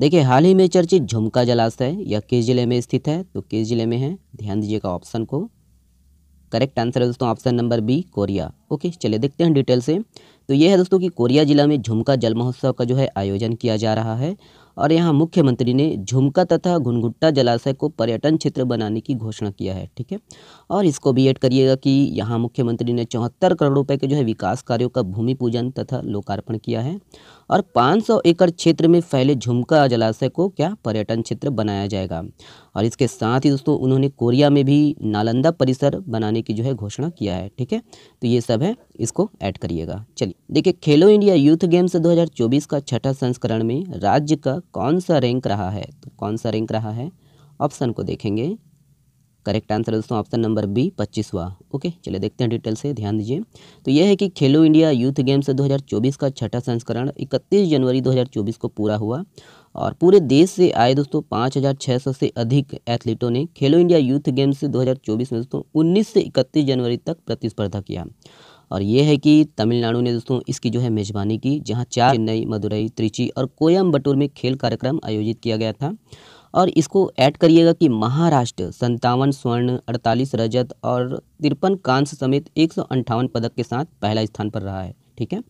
देखिए हाल ही में चर्चित झुमका जलाशय यह किस जिले में स्थित है तो किस जिले में है ध्यान दीजिएगा ऑप्शन को करेक्ट आंसर है दोस्तों option number B Korea okay चलिए देखते हैं डिटेल से तो ये है दोस्तों कि कोरिया जिला में झुमका जल महोत्सव का जो है आयोजन किया जा रहा है और यहाँ मुख्यमंत्री ने झुमका तथा घुनघुट्टा जलाशय को पर्यटन क्षेत्र बनाने की घोषणा किया है ठीक है और इसको भी ऐड करिएगा कि यहाँ मुख्यमंत्री ने चौहत्तर करोड़ रुपए के जो है विकास कार्यों का भूमि पूजन तथा लोकार्पण किया है और 500 एकड़ क्षेत्र में फैले झुमका जलाशय को क्या पर्यटन क्षेत्र बनाया जाएगा और इसके साथ ही दोस्तों उन्होंने कोरिया में भी नालंदा परिसर बनाने की जो है घोषणा किया है ठीक है तो ये सब है इसको ऐड करिएगा चलिए देखिए खेलो इंडिया यूथ गेम्स 2024 का छठा संस्करण में राज्य का कौन सा रैंक रहा है तो कौन सा रैंक रहा है ऑप्शन को देखेंगे करेक्ट आंसर है दोस्तों ऑप्शन नंबर बी पच्चीसवा ओके चलिए देखते हैं डिटेल से ध्यान दीजिए तो यह है कि खेलो इंडिया यूथ गेम्स 2024 का छठा संस्करण 31 जनवरी 2024 को पूरा हुआ और पूरे देश से आए दोस्तों 5,600 से अधिक एथलीटों ने खेलो इंडिया यूथ गेम्स 2024 में दोस्तों उन्नीस से इकतीस जनवरी तक प्रतिस्पर्धा किया और यह है कि तमिलनाडु ने दोस्तों इसकी जो है मेज़बानी की जहाँ चार चेन्नई मदुरई त्रिची और कोयम्बटूर में खेल कार्यक्रम आयोजित किया गया था और इसको ऐड करिएगा कि महाराष्ट्र संतावन स्वर्ण अड़तालीस रजत और तिरपन कांस्य समेत एक पदक के साथ पहला स्थान पर रहा है ठीक है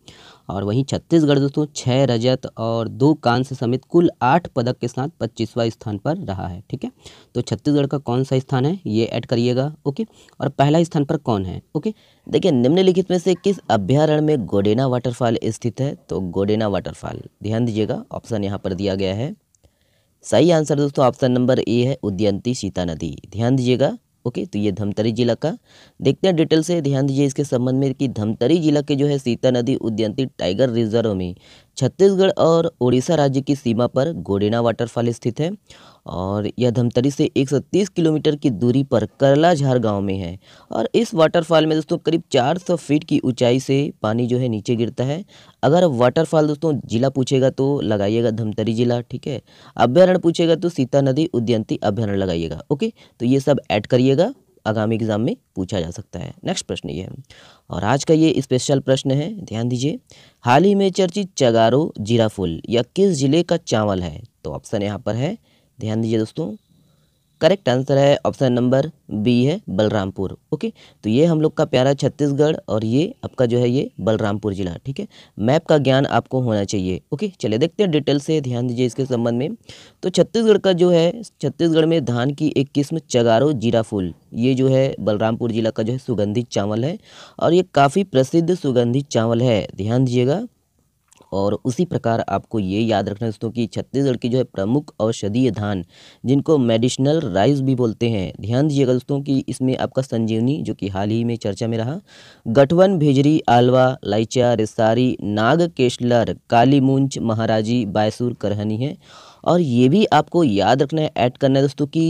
और वहीं छत्तीसगढ़ दोस्तों छः रजत और दो कांस्य समेत कुल आठ पदक के साथ पच्चीसवां स्थान पर रहा है ठीक है तो छत्तीसगढ़ का कौन सा स्थान है ये ऐड करिएगा ओके और पहला स्थान पर कौन है ओके देखिए निम्नलिखित में से किस अभ्यारण्य में गोडेना वाटरफॉल स्थित है तो गोडेना वाटरफॉल ध्यान दीजिएगा ऑप्शन यहाँ पर दिया गया है सही आंसर दोस्तों ऑप्शन नंबर ए है उद्यंती सीता नदी ध्यान दीजिएगा ओके तो ये धमतरी जिला का देखते हैं डिटेल से ध्यान दीजिए इसके संबंध में कि धमतरी जिला के जो है सीता नदी उद्यंती टाइगर रिजर्व में छत्तीसगढ़ और उड़ीसा राज्य की सीमा पर गोडेना वाटरफॉल स्थित है और यह धमतरी से 130 किलोमीटर की दूरी पर करलाझार गांव में है और इस वाटरफॉल में दोस्तों करीब 400 फीट की ऊंचाई से पानी जो है नीचे गिरता है अगर वाटरफॉल दोस्तों जिला पूछेगा तो लगाइएगा धमतरी जिला ठीक है अभ्यारण्य पूछेगा तो सीता नदी उद्यंती अभ्यारण्य लगाइएगा ओके तो ये सब ऐड करिएगा आगामी एग्जाम में पूछा जा सकता है नेक्स्ट प्रश्न ये है और आज का ये स्पेशल प्रश्न है ध्यान दीजिए हाल ही में चर्चित चगारो जीरा फूल या किस जिले का चावल है तो ऑप्शन यहाँ पर है ध्यान दीजिए दोस्तों करेक्ट आंसर है ऑप्शन नंबर बी है बलरामपुर ओके तो ये हम लोग का प्यारा छत्तीसगढ़ और ये आपका जो है ये बलरामपुर जिला ठीक है मैप का ज्ञान आपको होना चाहिए ओके चलिए देखते हैं डिटेल से ध्यान दीजिए इसके संबंध में तो छत्तीसगढ़ का जो है छत्तीसगढ़ में धान की एक किस्म चगारो जीरा फूल ये जो है बलरामपुर जिला का जो है सुगंधित चावल है और ये काफ़ी प्रसिद्ध सुगंधित चावल है ध्यान दीजिएगा और उसी प्रकार आपको ये याद रखना दोस्तों कि छत्तीसगढ़ की जो है प्रमुख औषधीय धान जिनको मेडिसिनल राइस भी बोलते हैं ध्यान दीजिएगा दोस्तों कि इसमें आपका संजीवनी जो कि हाल ही में चर्चा में रहा गठवन भेजरी आलवा लाइचा रेसारी नाग केशलर काली महाराजी बायसूर करहनी है और ये भी आपको याद रखना है ऐड करना है दोस्तों कि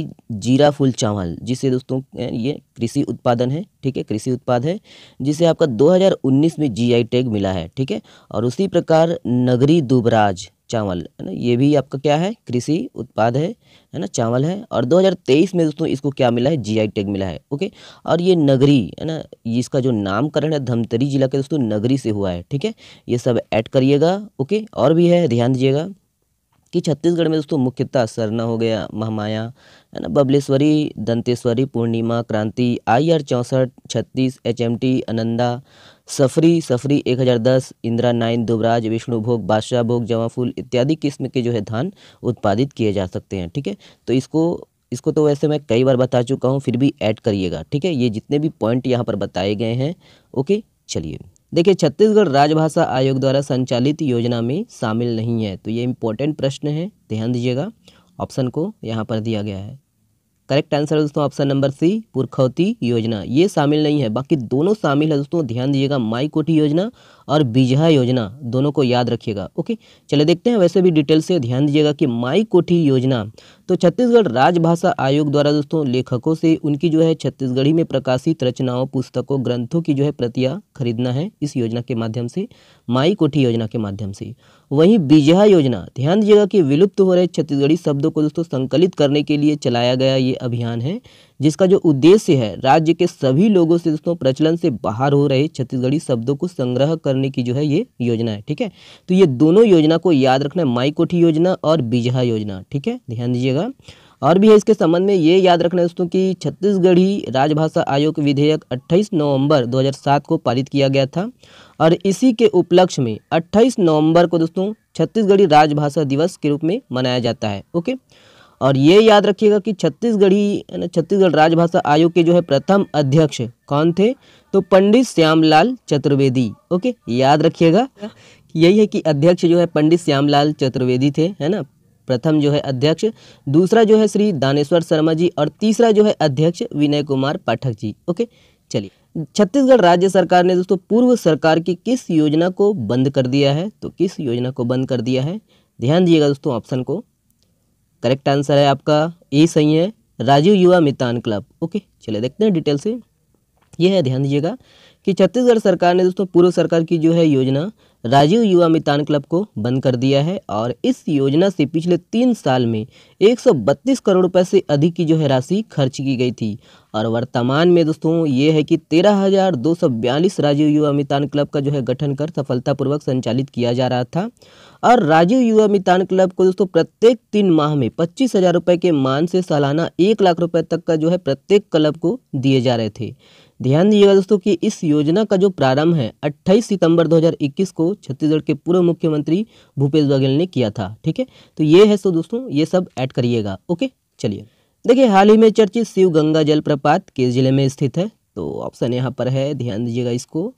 जीरा फुल चावल जिसे दोस्तों ये कृषि उत्पादन है ठीक है कृषि उत्पाद है जिसे आपका 2019 में जीआई टैग मिला है ठीक है और उसी प्रकार नगरी दुबराज चावल है ना ये भी आपका क्या है कृषि उत्पाद है है ना चावल है और 2023 में दोस्तों इसको क्या मिला है जीआई टैग मिला है ओके और ये नगरी है ना इसका जो नामकरण है धमतरी जिला के दोस्तों नगरी से हुआ है ठीक है ये सब ऐड करिएगा ओके और भी है ध्यान दीजिएगा कि छत्तीसगढ़ में दोस्तों मुख्यतः सरना हो गया महामाया है ना बबलेश्वरी दंतेश्वरी पूर्णिमा क्रांति आई आर चौंसठ छत्तीस एच एम टी अनंदा सफरी सफरी एक हज़ार दस इंदिरा नाइन दुबराज विष्णुभोग बादशाह भोग जवाफूल इत्यादि किस्म के जो है धान उत्पादित किए जा सकते हैं ठीक है तो इसको इसको तो वैसे मैं कई बार बता चुका हूँ फिर भी ऐड करिएगा ठीक है ये जितने भी पॉइंट यहाँ पर बताए गए हैं ओके चलिए देखिए छत्तीसगढ़ राजभाषा आयोग द्वारा संचालित योजना में शामिल नहीं है तो ये इम्पोर्टेंट प्रश्न है ध्यान दीजिएगा ऑप्शन को यहाँ पर दिया गया है करेक्ट आंसर है दोस्तों ऑप्शन नंबर सी पुरखौती योजना ये शामिल नहीं है बाकी दोनों शामिल है दोस्तों ध्यान दीजिएगा माई कोठी योजना और बीजहा योजना दोनों को याद रखिएगा ओके चले देखते हैं वैसे भी डिटेल से ध्यान दीजिएगा कि माई कोठी योजना तो छत्तीसगढ़ राजभाषा आयोग द्वारा दोस्तों लेखकों से उनकी जो है छत्तीसगढ़ी में प्रकाशित रचनाओं पुस्तकों ग्रंथों की जो है प्रतिया खरीदना है इस योजना के माध्यम से माई कोठी योजना के माध्यम से वहीं विजया योजना ध्यान दीजिएगा कि विलुप्त हो रहे छत्तीसगढ़ी शब्दों को दोस्तों संकलित करने के लिए चलाया गया ये अभियान है जिसका जो उद्देश्य है राज्य के सभी लोगों से दोस्तों प्रचलन से बाहर हो रहे छत्तीसगढ़ी शब्दों को संग्रह करने की जो है ये योजना है ठीक है तो ये दोनों योजना को याद रखना है माईकोठी योजना और बीजहा योजना ठीक है ध्यान दीजिएगा और भी है इसके संबंध में ये याद रखना है दोस्तों कि छत्तीसगढ़ी राजभाषा आयोग विधेयक 28 नवंबर 2007 को पारित किया गया था और इसी के उपलक्ष्य में 28 नवंबर को दोस्तों छत्तीसगढ़ी राजभाषा दिवस के रूप में मनाया जाता है ओके और ये याद रखिएगा कि छत्तीसगढ़ी छत्तीसगढ़ राजभाषा आयोग के जो है प्रथम अध्यक्ष कौन थे तो पंडित श्यामलाल चतुर्वेदी ओके याद रखिएगा यही है कि अध्यक्ष जो है पंडित श्यामलाल चतुर्वेदी थे है ना प्रथम जो है अध्यक्ष दूसरा जो है श्री दानेश्वर शर्मा जी और तीसरा जो है अध्यक्ष विनय कुमार पाठक जी ओके चलिए छत्तीसगढ़ राज्य सरकार ने दोस्तों पूर्व सरकार की किस योजना को बंद कर दिया है तो किस योजना को बंद कर दिया है ध्यान दिएगा दोस्तों ऑप्शन को करेक्ट आंसर है आपका ए सही है राजीव युवा मितान क्लब ओके चले देखते हैं डिटेल से यह है ध्यान दीजिएगा कि छत्तीसगढ़ सरकार ने दोस्तों पूर्व सरकार की जो है योजना राजीव युवा मितान क्लब को बंद कर दिया है और इस योजना से पिछले तीन साल में 132 करोड़ रुपए से अधिक की जो है राशि खर्च की गई थी और वर्तमान में दोस्तों ये है कि तेरह राजीव युवा मितान क्लब का जो है गठन कर सफलतापूर्वक संचालित किया जा रहा था और राजीव युवा मितान क्लब को दोस्तों प्रत्येक तीन माह में पच्चीस हज़ार रुपए के मान से सालाना एक लाख रुपए तक का जो है प्रत्येक क्लब को दिए जा रहे थे ध्यान दीजिएगा दोस्तों कि इस योजना का जो प्रारंभ है 28 सितंबर 2021 को छत्तीसगढ़ के पूर्व मुख्यमंत्री भूपेश बघेल ने किया था ठीक है तो ये है सो दोस्तों ये सब ऐड करिएगा ओके चलिए देखिए हाल ही में चर्चित शिव गंगा जलप्रपात किस जिले में स्थित है तो ऑप्शन यहाँ पर है ध्यान दीजिएगा इसको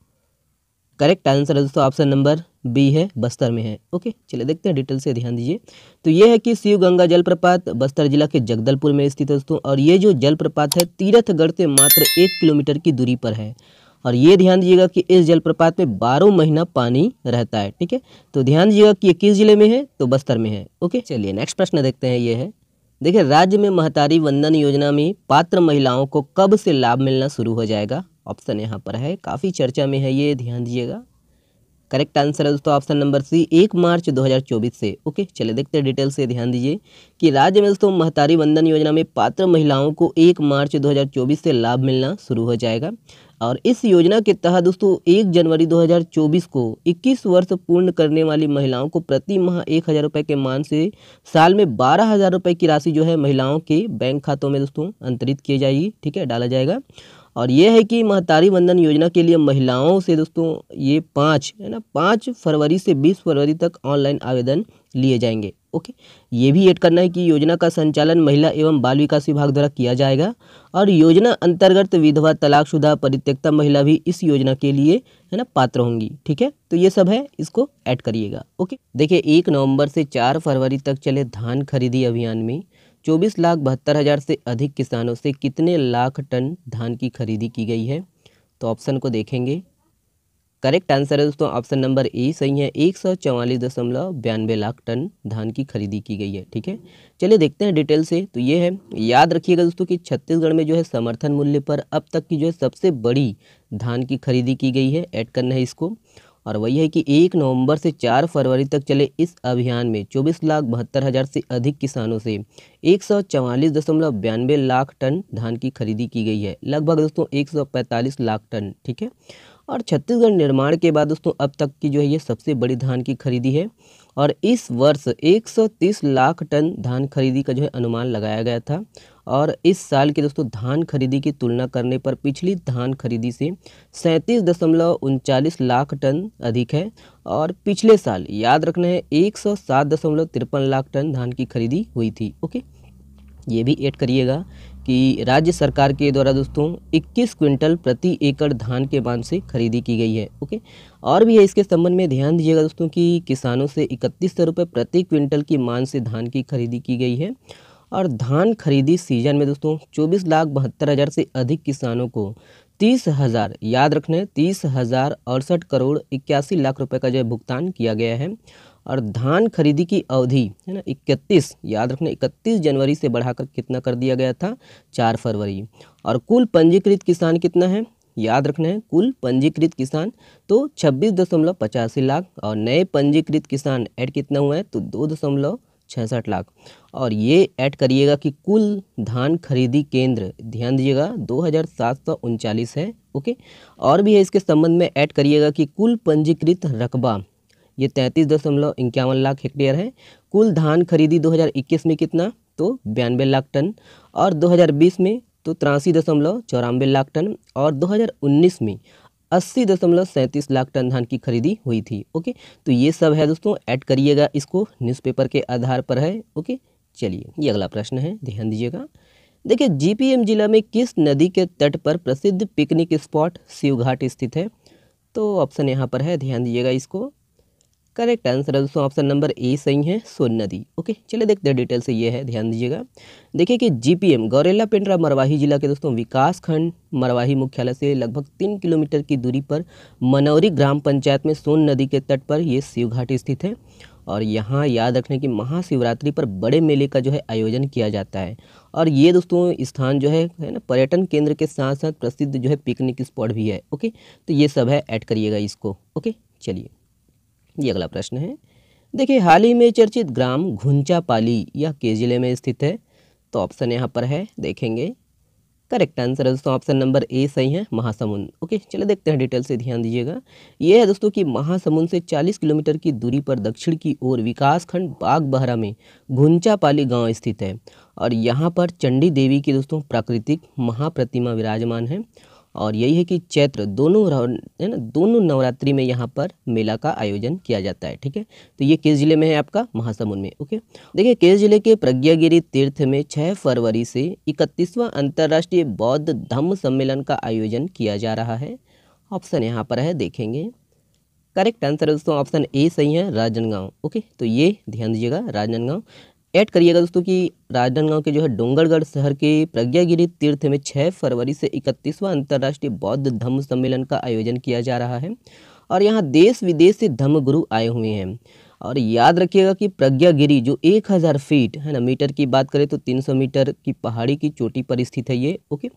करेक्ट आंसर है दोस्तों ऑप्शन नंबर बी है बस्तर में है ओके चलिए देखते हैं डिटेल से ध्यान दीजिए तो ये है कि शिव गंगा जलप्रपात बस्तर जिला के जगदलपुर में स्थित है दोस्तों और ये जो जलप्रपात है तीर्थगढ़ से मात्र एक किलोमीटर की दूरी पर है और ये ध्यान दीजिएगा कि इस जलप्रपात में बारह महीना पानी रहता है ठीक है तो ध्यान दीजिएगा कि ये किस जिले में है तो बस्तर में है ओके चलिए नेक्स्ट प्रश्न देखते हैं ये है देखिए राज्य में महतारी वंदन योजना में पात्र महिलाओं को कब से लाभ मिलना शुरू हो जाएगा ऑप्शन यहाँ पर है काफ़ी चर्चा में है ये ध्यान दीजिएगा करेक्ट आंसर है दोस्तों ऑप्शन नंबर सी एक मार्च 2024 से ओके चले देखते हैं डिटेल से ध्यान दीजिए कि राज्य में दोस्तों महतारी वंदन योजना में पात्र महिलाओं को एक मार्च 2024 से लाभ मिलना शुरू हो जाएगा और इस योजना के तहत दोस्तों एक जनवरी 2024 को 21 वर्ष पूर्ण करने वाली महिलाओं को प्रति माह एक हज़ार रुपये के मान से साल में बारह हज़ार रुपये की राशि जो है महिलाओं के बैंक खातों में दोस्तों अंतरित की जाएगी ठीक है डाला जाएगा और ये है कि महतारी वंदन योजना के लिए महिलाओं से दोस्तों ये पाँच है ना पाँच फरवरी से बीस फरवरी तक ऑनलाइन आवेदन लिए जाएंगे ओके ये भी ऐड करना है कि योजना का संचालन महिला एवं बाल विकास विभाग द्वारा किया जाएगा और योजना अंतर्गत विधवा तलाकशुदा परित्यक्ता महिला भी इस योजना के लिए है ना पात्र होंगी ठीक है तो ये सब है इसको ऐड करिएगा ओके देखिए एक नवंबर से चार फरवरी तक चले धान खरीदी अभियान में चौबीस लाख बहत्तर हज़ार से अधिक किसानों से कितने लाख टन धान की खरीदी की गई है तो ऑप्शन को देखेंगे करेक्ट आंसर है दोस्तों ऑप्शन नंबर ए सही है एक सौ चौवालीस दशमलव बयानबे लाख टन धान की खरीदी की गई है ठीक है चलिए देखते हैं डिटेल से तो ये है याद रखिएगा दोस्तों कि छत्तीसगढ़ में जो है समर्थन मूल्य पर अब तक की जो है सबसे बड़ी धान की खरीदी की गई है ऐड करना है इसको और वही है कि एक नवंबर से चार फरवरी तक चले इस अभियान में चौबीस लाख बहत्तर हज़ार से अधिक किसानों से एक सौ चवालीस दशमलव बयानबे लाख टन धान की खरीदी की गई है लगभग दोस्तों एक सौ पैंतालीस लाख टन ठीक है और छत्तीसगढ़ निर्माण के बाद दोस्तों अब तक की जो है ये सबसे बड़ी धान की खरीदी है और इस वर्ष एक लाख टन धान खरीदी का जो है अनुमान लगाया गया था और इस साल के दोस्तों धान खरीदी की तुलना करने पर पिछली धान खरीदी से सैंतीस दशमलव उनचालीस लाख टन अधिक है और पिछले साल याद रखना है एक सौ सात दशमलव तिरपन लाख टन धान की खरीदी हुई थी ओके ये भी ऐड करिएगा कि राज्य सरकार के द्वारा दोस्तों 21 क्विंटल प्रति एकड़ धान के बांध से खरीदी की गई है ओके और भी है इसके संबंध में ध्यान दीजिएगा दोस्तों कि किसानों से इकतीस सौ रुपये प्रति क्विंटल की मान से धान की खरीदी की गई है और धान खरीदी सीजन में दोस्तों चौबीस लाख बहत्तर हज़ार से अधिक किसानों को तीस हज़ार याद रखने तीस हज़ार अड़सठ करोड़ इक्यासी लाख रुपए का जो है भुगतान किया गया है और धान खरीदी की अवधि है ना इकतीस याद रखना इकतीस जनवरी से बढ़ाकर कितना कर दिया गया था चार फरवरी और कुल पंजीकृत किसान कितना है याद रखना है कुल पंजीकृत किसान तो छब्बीस दशमलव पचासी लाख और नए पंजीकृत किसान ऐड कितना हुआ है तो दो दशमलव छसठ लाख और ये ऐड करिएगा कि कुल धान खरीदी केंद्र ध्यान दीजिएगा दो हज़ार सात सौ उनचालीस है ओके और भी है इसके संबंध में ऐड करिएगा कि कुल पंजीकृत रकबा ये तैंतीस दशमलव इक्यावन लाख हेक्टेयर है कुल धान खरीदी 2021 में कितना तो बयानबे लाख टन और 2020 में तो तिरासी दशमलव चौरानवे लाख टन और 2019 में अस्सी दशमलव सैंतीस लाख टन धान की खरीदी हुई थी ओके तो ये सब है दोस्तों ऐड करिएगा इसको न्यूज़पेपर के आधार पर है ओके चलिए ये अगला प्रश्न है ध्यान दीजिएगा देखिए जीपीएम जिला में किस नदी के तट पर प्रसिद्ध पिकनिक स्पॉट शिवघाट स्थित है तो ऑप्शन यहाँ पर है ध्यान दीजिएगा इसको करेक्ट आंसर है दोस्तों ऑप्शन नंबर ए सही है सोन नदी ओके चलिए देखते हैं डिटेल से ये है ध्यान दीजिएगा देखिए कि जीपीएम गौरेला पेंड्रा मरवाही जिला के दोस्तों विकास खंड मरवाही मुख्यालय से लगभग तीन किलोमीटर की दूरी पर मनौरी ग्राम पंचायत में सोन नदी के तट पर ये शिव घाट स्थित है और यहाँ याद रखने की महाशिवरात्रि पर बड़े मेले का जो है आयोजन किया जाता है और ये दोस्तों स्थान जो है है ना पर्यटन केंद्र के साथ साथ प्रसिद्ध जो है पिकनिक स्पॉट भी है ओके तो ये सब है ऐड करिएगा इसको ओके चलिए ये अगला प्रश्न है देखिए हाल ही में चर्चित ग्राम घुंचापाली यह के जिले में स्थित है तो ऑप्शन यहाँ पर है देखेंगे करेक्ट आंसर है दोस्तों ऑप्शन नंबर ए सही है महासमुंद ओके चलिए देखते हैं डिटेल से ध्यान दीजिएगा यह है दोस्तों कि महासमुंद से 40 किलोमीटर की दूरी पर दक्षिण की ओर विकासखंड बाग बहरा में घुंचापाली गांव स्थित है और यहाँ पर चंडी देवी की दोस्तों प्राकृतिक महाप्रतिमा विराजमान है और यही है कि चैत्र दोनों है ना दोनों नवरात्रि में यहाँ पर मेला का आयोजन किया जाता है ठीक है तो ये किस जिले में है आपका महासमुंद में ओके देखिए किस जिले के प्रज्ञागिरी तीर्थ में 6 फरवरी से इकतीसवां अंतर्राष्ट्रीय बौद्ध धम्म सम्मेलन का आयोजन किया जा रहा है ऑप्शन यहाँ पर है देखेंगे करेक्ट आंसर दोस्तों ऑप्शन ए सही है राजनगांव ओके तो ये ध्यान दीजिएगा राजनगांव ऐड करिएगा दोस्तों कि राजनांदगांव के जो है डोंगरगढ़ शहर के प्रज्ञागिरी तीर्थ में 6 फरवरी से इकतीसवां अंतर्राष्ट्रीय बौद्ध धम्म सम्मेलन का आयोजन किया जा रहा है और यहाँ देश विदेश से धर्म गुरु आए हुए हैं और याद रखिएगा कि प्रज्ञागिरी जो 1000 फीट है ना मीटर की बात करें तो 300 मीटर की पहाड़ी की चोटी पर स्थित है ये ओके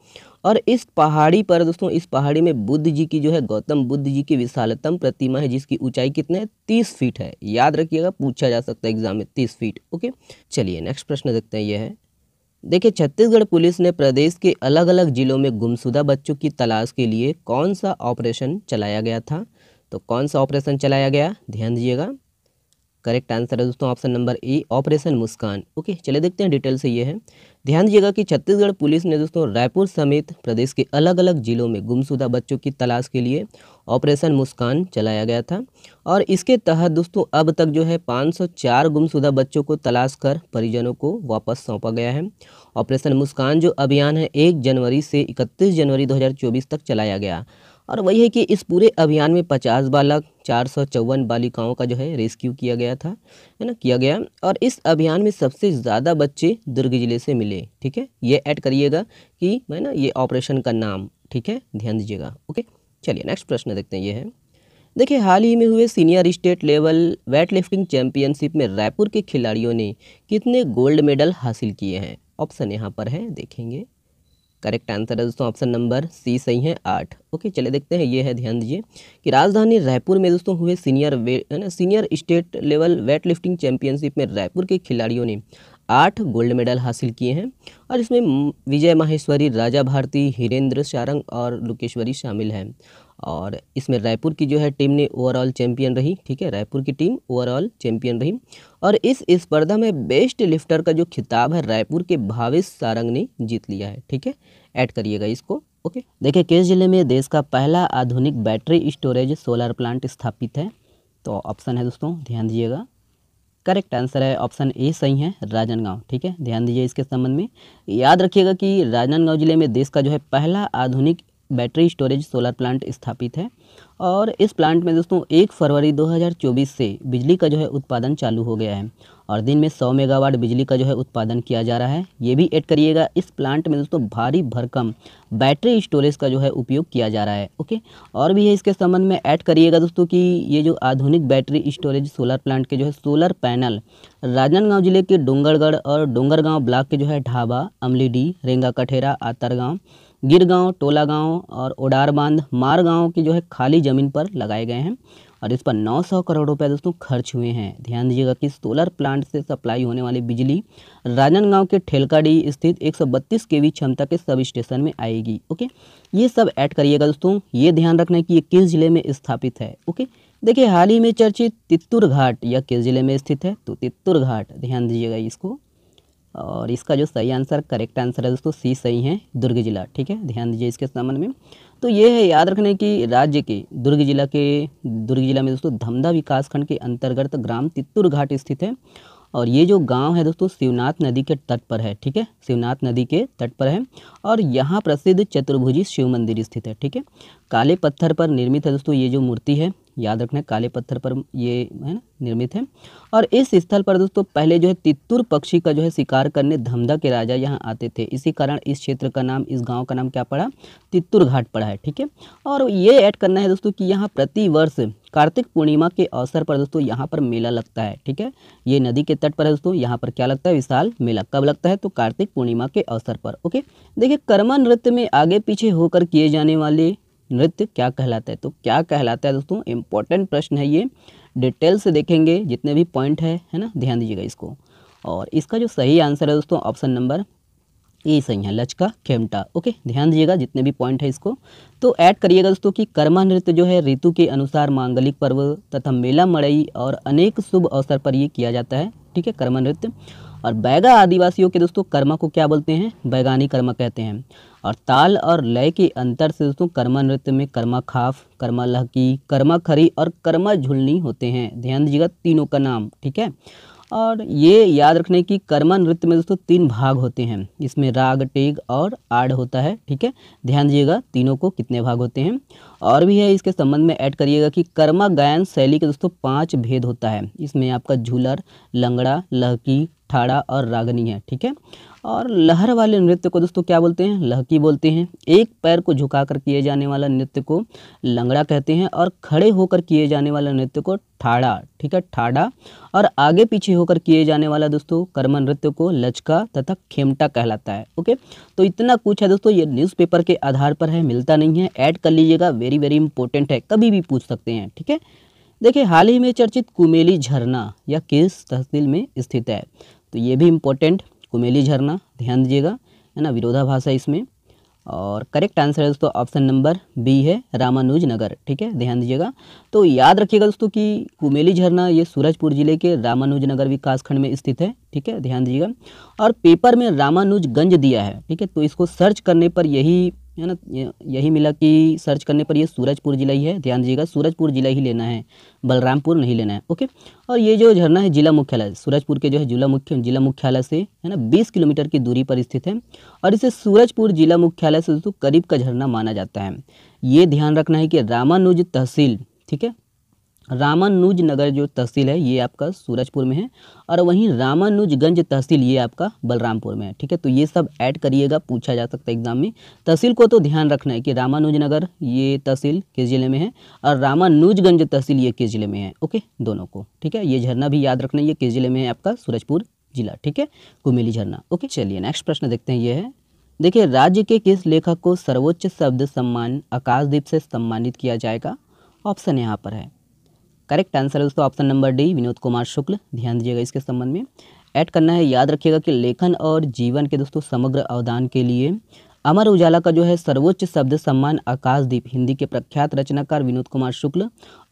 और इस पहाड़ी पर दोस्तों इस पहाड़ी में बुद्ध जी की जो है गौतम बुद्ध जी की विशालतम प्रतिमा है जिसकी ऊंचाई कितने है तीस फीट है याद रखिएगा पूछा जा सकता है एग्जाम में तीस फीट ओके चलिए नेक्स्ट प्रश्न देखते हैं यह है देखिए छत्तीसगढ़ पुलिस ने प्रदेश के अलग अलग जिलों में गुमशुदा बच्चों की तलाश के लिए कौन सा ऑपरेशन चलाया गया था तो कौन सा ऑपरेशन चलाया गया ध्यान दीजिएगा करेक्ट आंसर है दोस्तों option number A operation Muskan okay चले देखते हैं डिटेल से ये है ध्यान दीजिएगा कि छत्तीसगढ़ पुलिस ने दोस्तों रायपुर समेत प्रदेश के अलग अलग जिलों में गुमशुदा बच्चों की तलाश के लिए ऑपरेशन मुस्कान चलाया गया था और इसके तहत दोस्तों अब तक जो है 504 गुमशुदा बच्चों को तलाश कर परिजनों को वापस सौंपा गया है ऑपरेशन मुस्कान जो अभियान है एक जनवरी से इकतीस जनवरी दो तक चलाया गया और वही है कि इस पूरे अभियान में पचास बालक चार सौ चौवन बालिकाओं का जो है रेस्क्यू किया गया था है ना किया गया और इस अभियान में सबसे ज़्यादा बच्चे दुर्ग जिले से मिले ठीक है ये ऐड करिएगा कि मैं ना ये ऑपरेशन का नाम ठीक है ध्यान दीजिएगा ओके चलिए नेक्स्ट प्रश्न देखते हैं ये है देखिए हाल ही में हुए senior state level weightlifting championship में रायपुर के खिलाड़ियों ने कितने गोल्ड मेडल हासिल किए हैं ऑप्शन यहाँ पर है देखेंगे करेक्ट आंसर है दोस्तों ऑप्शन नंबर सी सही है आठ ओके चले देखते हैं ये है ध्यान दीजिए कि राजधानी रायपुर में दोस्तों हुए सीनियर वे है ना senior state level weightlifting championship में रायपुर के खिलाड़ियों ने आठ गोल्ड मेडल हासिल किए हैं और इसमें विजय माहेश्वरी राजा भारती हीरेंद्र सारंग और लुकेश्वरी शामिल हैं और इसमें रायपुर की जो है टीम ने ओवरऑल चैंपियन रही ठीक है रायपुर की टीम ओवरऑल चैंपियन रही और इस स्पर्धा में बेस्ट लिफ्टर का जो खिताब है रायपुर के भावेश सारंग ने जीत लिया है ठीक है ऐड करिएगा इसको ओके देखिए केस जिले में देश का पहला आधुनिक बैटरी स्टोरेज सोलर प्लांट स्थापित है तो ऑप्शन है दोस्तों ध्यान दीजिएगा करेक्ट आंसर है ऑप्शन ए सही है राजनगाँव ठीक है ध्यान दीजिए इसके संबंध में याद रखिएगा कि राजनांदगांव जिले में देश का जो है पहला आधुनिक बैटरी स्टोरेज सोलर प्लांट स्थापित है और इस प्लांट में दोस्तों एक फरवरी 2024 से बिजली का जो है उत्पादन चालू हो गया है और दिन में 100 मेगावाट बिजली का जो है उत्पादन किया जा रहा है ये भी ऐड करिएगा इस प्लांट में दोस्तों भारी भरकम बैटरी स्टोरेज का जो है उपयोग किया जा रहा है ओके और भी है इसके संबंध में ऐड करिएगा दोस्तों कि ये जो आधुनिक बैटरी स्टोरेज सोलर प्लांट के जो है सोलर पैनल राजनांदगांव जिले के डोंगरगढ़ और डोंगरगांव ब्लॉक के जो है ढाबा अमलीडी रेंगा कठेरा आतरगांव गिरगांव टोलागांव और ओडार बांध मार गाँव की जो है खाली ज़मीन पर लगाए गए हैं और इस पर 900 करोड़ रुपए दोस्तों खर्च हुए हैं ध्यान दीजिएगा कि सोलर प्लांट से सप्लाई होने वाली बिजली राजनांदगांव के ठेलकाडी स्थित 132 केवी क्षमता के सब स्टेशन में आएगी ओके ये सब ऐड करिएगा दोस्तों ये ध्यान रखना है कि ये किस जिले में स्थापित है ओके देखिए हाल ही में चर्चित तित्तुर घाट यह किस जिले में स्थित है तो तित्तुर घाट ध्यान दीजिएगा इसको और इसका जो सही आंसर करेक्ट आंसर है दोस्तों सी सही है दुर्ग जिला ठीक है ध्यान दीजिए इसके संबंध में तो ये है याद रखने की राज्य के दुर्ग जिला के दुर्ग जिला में दोस्तों धमदा विकासखंड के अंतर्गत ग्राम तित्तुर घाट स्थित है और ये जो गांव है दोस्तों शिवनाथ नदी के तट पर है ठीक है शिवनाथ नदी के तट पर है और यहाँ प्रसिद्ध चतुर्भुजी शिव मंदिर स्थित है ठीक है काले पत्थर पर निर्मित है दोस्तों ये जो मूर्ति है याद रखना है काले पत्थर पर ये है ना निर्मित है और इस स्थल पर दोस्तों पहले जो है तित्तुर पक्षी का जो है शिकार करने धमदा के राजा यहाँ आते थे इसी कारण इस क्षेत्र का नाम इस गांव का नाम क्या पड़ा तित्तुर घाट पड़ा है ठीक है और ये ऐड करना है दोस्तों कि यहाँ प्रति वर्ष कार्तिक पूर्णिमा के अवसर पर दोस्तों यहाँ पर मेला लगता है ठीक है ये नदी के तट पर है दोस्तों यहाँ पर क्या लगता है विशाल मेला कब लगता है तो कार्तिक पूर्णिमा के अवसर पर ओके देखिए कर्मा नृत्य में आगे पीछे होकर किए जाने वाले नृत्य क्या कहलाता है तो क्या कहलाता है दोस्तों इम्पोर्टेंट प्रश्न है ये डिटेल से देखेंगे जितने भी पॉइंट है है ना ध्यान दीजिएगा इसको और इसका जो सही आंसर है दोस्तों ऑप्शन नंबर ए सही है लचका खेमटा ओके ध्यान दीजिएगा जितने भी पॉइंट है इसको तो ऐड करिएगा दोस्तों कि कर्मा नृत्य जो है ऋतु के अनुसार मांगलिक पर्व तथा मेला मड़ई और अनेक शुभ अवसर पर ये किया जाता है ठीक है कर्मा नृत्य और बैगा आदिवासियों के दोस्तों कर्मा को क्या बोलते हैं बैगानी कर्मा कहते हैं और ताल और लय के अंतर से दोस्तों कर्मा नृत्य में कर्मा खाफ कर्मा लहकी कर्मा खरी और कर्मा झुलनी होते हैं ध्यान दीजिएगा तीनों का नाम ठीक है और ये याद रखने की कर्मा नृत्य में दोस्तों तीन भाग होते हैं इसमें राग टेग और आड़ होता है ठीक है ध्यान दीजिएगा तीनों को कितने भाग होते हैं और भी है इसके संबंध में ऐड करिएगा कि कर्मा गायन शैली के दोस्तों पांच भेद होता है इसमें आपका झूलर लंगड़ा लहकी ठाड़ा और रागनी है ठीक है और लहर वाले नृत्य को दोस्तों क्या बोलते हैं लहकी बोलते हैं एक पैर को झुकाकर किए जाने वाला नृत्य को लंगड़ा कहते हैं और खड़े होकर किए जाने वाला नृत्य को ठाड़ा ठीक है ठाड़ा और आगे पीछे होकर किए जाने वाला दोस्तों कर्म नृत्य को लचका तथा खेमटा कहलाता है ओके तो इतना कुछ है दोस्तों ये न्यूज़पेपर के आधार पर है मिलता नहीं है ऐड कर लीजिएगा वेरी वेरी इंपॉर्टेंट है कभी भी पूछ सकते हैं ठीक है देखिए हाल ही में चर्चित कुमेली झरना यह किस तहसील में स्थित है तो ये भी इम्पोर्टेंट कुमेली झरना ध्यान दीजिएगा है ना विरोधाभास है इसमें और करेक्ट आंसर है दोस्तों ऑप्शन नंबर बी है रामानुज नगर ठीक है ध्यान दीजिएगा तो याद रखिएगा दोस्तों कि कुमेली झरना ये सूरजपुर जिले के रामानुज नगर विकासखंड में स्थित है ठीक है ध्यान दीजिएगा और पेपर में रामानुजगंज दिया है ठीक है तो इसको सर्च करने पर यही है ना यही मिला कि सर्च करने पर ये सूरजपुर ज़िला ही है ध्यान दीजिएगा सूरजपुर ज़िला ही लेना है बलरामपुर नहीं लेना है ओके और ये जो झरना है जिला मुख्यालय सूरजपुर के जो है जिला मुख्य जिला मुख्यालय से है ना 20 किलोमीटर की दूरी पर स्थित है और इसे सूरजपुर जिला मुख्यालय से दोस्तों करीब का झरना माना जाता है ये ध्यान रखना है कि रामानुज तहसील ठीक है रामानुजनगर जो तहसील है ये आपका सूरजपुर में है और वहीं रामानुजगंज तहसील ये आपका बलरामपुर में है ठीक है तो ये सब ऐड करिएगा पूछा जा सकता है एग्जाम में तहसील को तो ध्यान रखना है कि रामानुजनगर ये तहसील किस ज़िले में है और रामानुजगंज तहसील ये किस ज़िले में है ओके दोनों को ठीक है ये झरना भी याद रखना ये किस ज़िले में है आपका सूरजपुर जिला ठीक है कुमेली झरना ओके चलिए नेक्स्ट प्रश्न देखते हैं ये है देखिए राज्य के किस लेखक को सर्वोच्च शब्द सम्मान आकाशदीप से सम्मानित किया जाएगा ऑप्शन यहाँ पर है करेक्ट आंसर है दोस्तों option number D Vinod Kumar Shukla ध्यान दीजिएगा इसके संबंध में ऐड करना है याद रखिएगा कि लेखन और जीवन के दोस्तों समग्र अवदान के लिए अमर उजाला का जो है सर्वोच्च शब्द सम्मान आकाशदीप हिंदी के प्रख्यात रचनाकार विनोद कुमार शुक्ल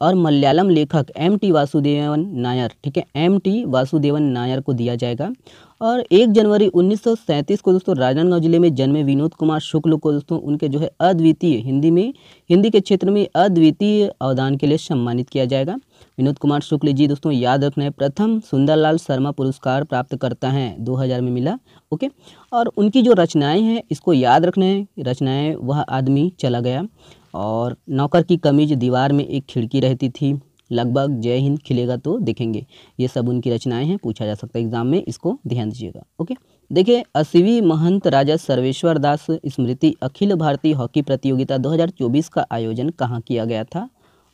और मलयालम लेखक एम टी वासुदेवन नायर ठीक है एम टी वासुदेवन नायर को दिया जाएगा और एक जनवरी 1937 को दोस्तों राजनांदगांव जिले में जन्मे विनोद कुमार शुक्ल को दोस्तों उनके जो है अद्वितीय हिंदी में हिंदी के क्षेत्र में अद्वितीय अवदान के लिए सम्मानित किया जाएगा विनोद कुमार शुक्ल जी दोस्तों याद रखना है प्रथम सुंदरलाल शर्मा पुरस्कार प्राप्त करता है 2000 में मिला ओके और उनकी जो रचनाएँ हैं इसको याद रखना है रचनाएँ वह आदमी चला गया और नौकर की कमीज दीवार में एक खिड़की रहती थी लगभग जय हिंद खिलेगा तो देखेंगे ये सब उनकी रचनाएं हैं पूछा जा सकता है एग्जाम में इसको ध्यान दीजिएगा ओके देखिए अस्सी महंत राजा सर्वेश्वर दास स्मृति अखिल भारतीय हॉकी प्रतियोगिता 2024 का आयोजन कहाँ किया गया था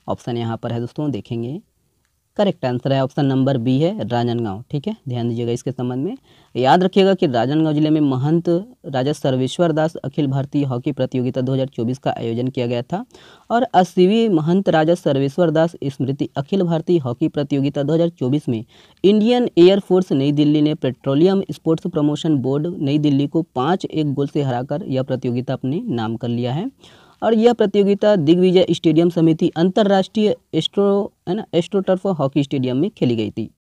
ऑप्शन यहाँ पर है दोस्तों देखेंगे करेक्ट आंसर है ऑप्शन नंबर बी है राजनगांव ठीक है ध्यान दीजिएगा इसके संबंध में याद रखिएगा कि राजनगांव जिले में महंत राजा सर्वेश्वर दास अखिल भारतीय हॉकी प्रतियोगिता 2024 का आयोजन किया गया था और अस्सीवी महंत राजा सर्वेश्वर दास स्मृति अखिल भारतीय हॉकी प्रतियोगिता 2024 में इंडियन एयरफोर्स नई दिल्ली ने पेट्रोलियम स्पोर्ट्स प्रमोशन बोर्ड नई दिल्ली को पाँच एक गोल से हराकर यह प्रतियोगिता अपने नाम कर लिया है और यह प्रतियोगिता दिग्विजय स्टेडियम समिति अंतर्राष्ट्रीय एस्ट्रो है ना एस्ट्रोटर्फ हॉकी स्टेडियम में खेली गई थी